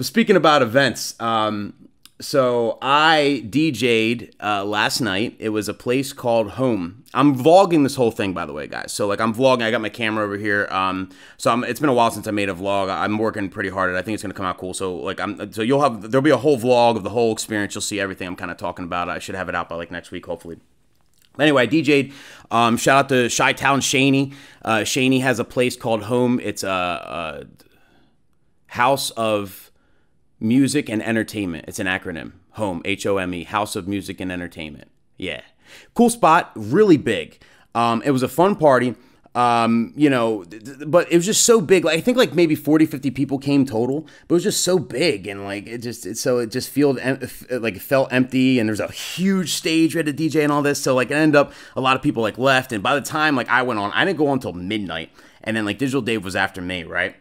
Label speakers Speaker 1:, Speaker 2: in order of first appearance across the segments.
Speaker 1: But speaking about events, um, so I DJ'd uh, last night. It was a place called Home. I'm vlogging this whole thing, by the way, guys. So like I'm vlogging. I got my camera over here. Um, so I'm, it's been a while since I made a vlog. I'm working pretty hard, it. I think it's gonna come out cool. So like I'm, so you'll have there'll be a whole vlog of the whole experience. You'll see everything I'm kind of talking about. I should have it out by like next week, hopefully. anyway, dj Um, shout out to Shy Town Shaney. Uh, Shaney has a place called Home. It's a, a house of Music and Entertainment. It's an acronym. Home, H O M E, House of Music and Entertainment. Yeah. Cool spot, really big. Um, it was a fun party. Um, you know, but it was just so big. Like, I think like maybe 40, 50 people came total, but it was just so big. And like, it just, it, so it just felt like it felt empty and there's a huge stage. We had a DJ and all this. So like it ended up a lot of people like left. And by the time like I went on, I didn't go on until midnight. And then like Digital Dave was after me, right?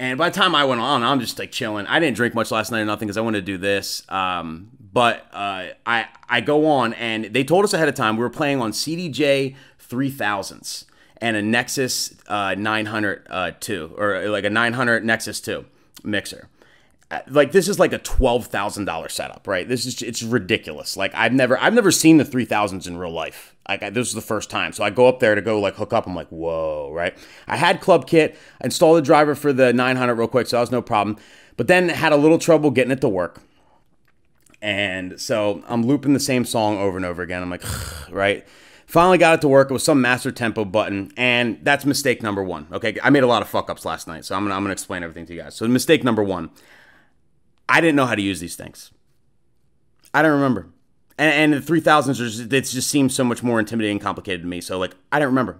Speaker 1: And by the time I went on, I'm just like chilling. I didn't drink much last night or nothing because I wanted to do this. Um, but uh, I I go on, and they told us ahead of time we were playing on CDJ 3000s and a Nexus uh, 900 uh, 2, or like a 900 Nexus 2 mixer like this is like a twelve thousand dollar setup, right? This is it's ridiculous. Like I've never I've never seen the three thousands in real life. Like I, this is the first time, so I go up there to go like hook up. I'm like, whoa, right? I had Club Kit, I installed the driver for the nine hundred real quick, so that was no problem. But then had a little trouble getting it to work, and so I'm looping the same song over and over again. I'm like, right? Finally got it to work. It was some master tempo button, and that's mistake number one. Okay, I made a lot of fuck ups last night, so I'm gonna I'm gonna explain everything to you guys. So mistake number one, I didn't know how to use these things. I don't remember. And, and the 3000s, it just seems so much more intimidating and complicated to me. So, like, I don't remember.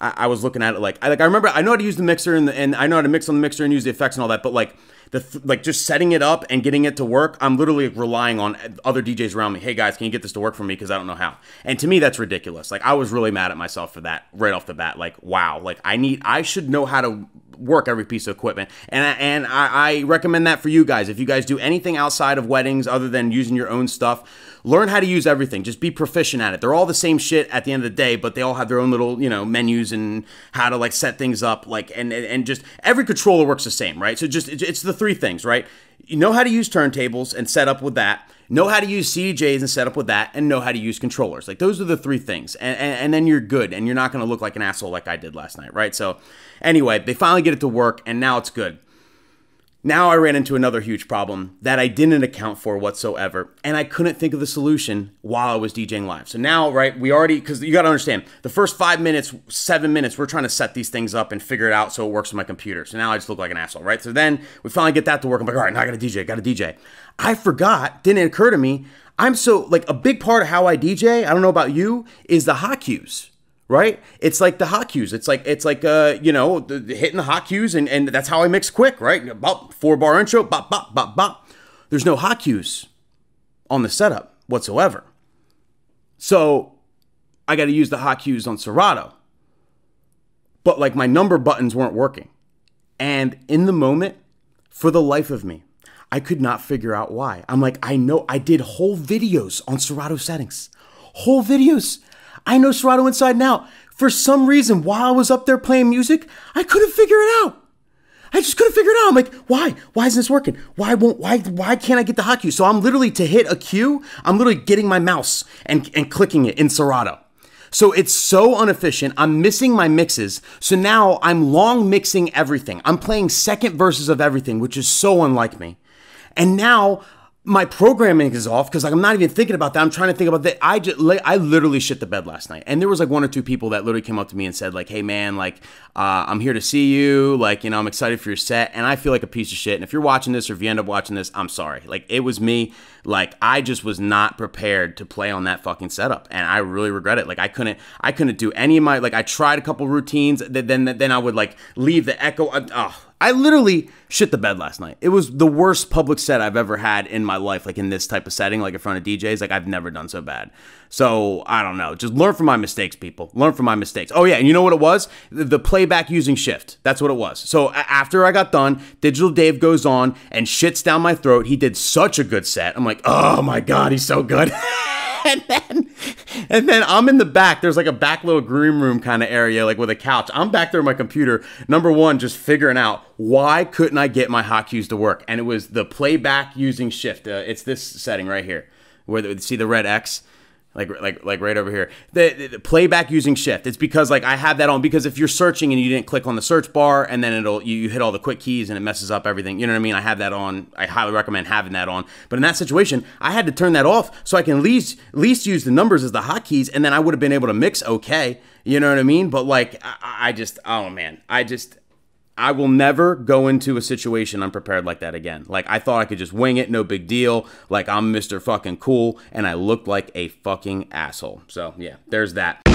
Speaker 1: I, I, was looking at it like, I, like, I remember, I know how to use the mixer and, the, and I know how to mix on the mixer and use the effects and all that. But, like, the th like just setting it up and getting it to work, I'm literally relying on other DJs around me. Hey, guys, can you get this to work for me? Because I don't know how. And to me, that's ridiculous. Like, I was really mad at myself for that right off the bat. Like, wow. Like, I need, I should know how to work every piece of equipment. And I, and I, I recommend that for you guys. If you guys do anything outside of weddings other than using your own stuff, learn how to use everything. Just be proficient at it. They're all the same shit at the end of the day, but they all have their own little, you know, menus and how to like set things up. Like and and just every controller works the same, right? So just it's the three things, right? you know how to use turntables and set up with that know how to use CDJs and set up with that, and know how to use controllers. Like those are the three things, and, and, and then you're good, and you're not going to look like an asshole like I did last night, right? So, anyway, they finally get it to work, and now it's good. Now I ran into another huge problem that I didn't account for whatsoever, and I couldn't think of the solution while I was DJing live. So now, right, we already, because you got to understand, the first five minutes, seven minutes, we're trying to set these things up and figure it out so it works on my computer. So now I just look like an asshole, right? So then we finally get that to work. I'm like, all right, now I got to DJ, got to DJ. I forgot, didn't occur to me. I'm so, like, a big part of how I DJ, I don't know about you, is the hot cues right? It's like the hot cues. It's like it's like uh, you know, the, the hitting the hot cues, and and that's how I mix quick, right? Bop, four bar intro, bop, bop, bop, bop. There's no hot cues on the setup whatsoever. So I got to use the hot cues on Serato. But like my number buttons weren't working. And in the moment, for the life of me, I could not figure out why. I'm like, I know I did whole videos on Serato settings, whole videos I know Serato inside and out. For some reason, while I was up there playing music, I couldn't figure it out. I just couldn't figure it out. I'm like, why? Why isn't this working? Why won't why why can't I get the hot cue? So I'm literally to hit a cue, I'm literally getting my mouse and, and clicking it in Serato. So it's so inefficient. I'm missing my mixes. So now I'm long mixing everything. I'm playing second verses of everything, which is so unlike me. And now my programming is off because like I'm not even thinking about that. I'm trying to think about that. I just I literally shit the bed last night, and there was like one or two people that literally came up to me and said like, "Hey man, like uh, I'm here to see you. Like you know I'm excited for your set." And I feel like a piece of shit. And if you're watching this or if you end up watching this, I'm sorry. Like it was me. Like I just was not prepared to play on that fucking setup, and I really regret it. Like I couldn't I couldn't do any of my like I tried a couple routines. Then then, then I would like leave the echo. Uh, oh, I literally shit the bed last night. It was the worst public set I've ever had in my life, like in this type of setting, like in front of DJs. Like I've never done so bad. So I don't know. Just learn from my mistakes, people. Learn from my mistakes. Oh yeah, and you know what it was? The, the playback using shift. That's what it was. So after I got done, Digital Dave goes on and shits down my throat. He did such a good set. I'm like, oh my god, he's so good. and then and then I'm in the back. There's like a back little green room kind of area, like with a couch. I'm back there on my computer, number one, just figuring out why couldn't I get my cues to work? And it was the playback using shift. Uh, it's this setting right here where see the red X like like like right over here the, the, playback using shift it's because like i have that on because if you're searching and you didn't click on the search bar and then it'll you, you, hit all the quick keys and it messes up everything you know what i mean i have that on i highly recommend having that on but in that situation i had to turn that off so i can least least use the numbers as the hotkeys and then i would have been able to mix okay you know what i mean but like I, I just oh man i just I will never go into a situation unprepared like that again. Like I thought I could just wing it, no big deal. Like I'm Mr. fucking cool and I looked like a fucking asshole. So, yeah, there's that.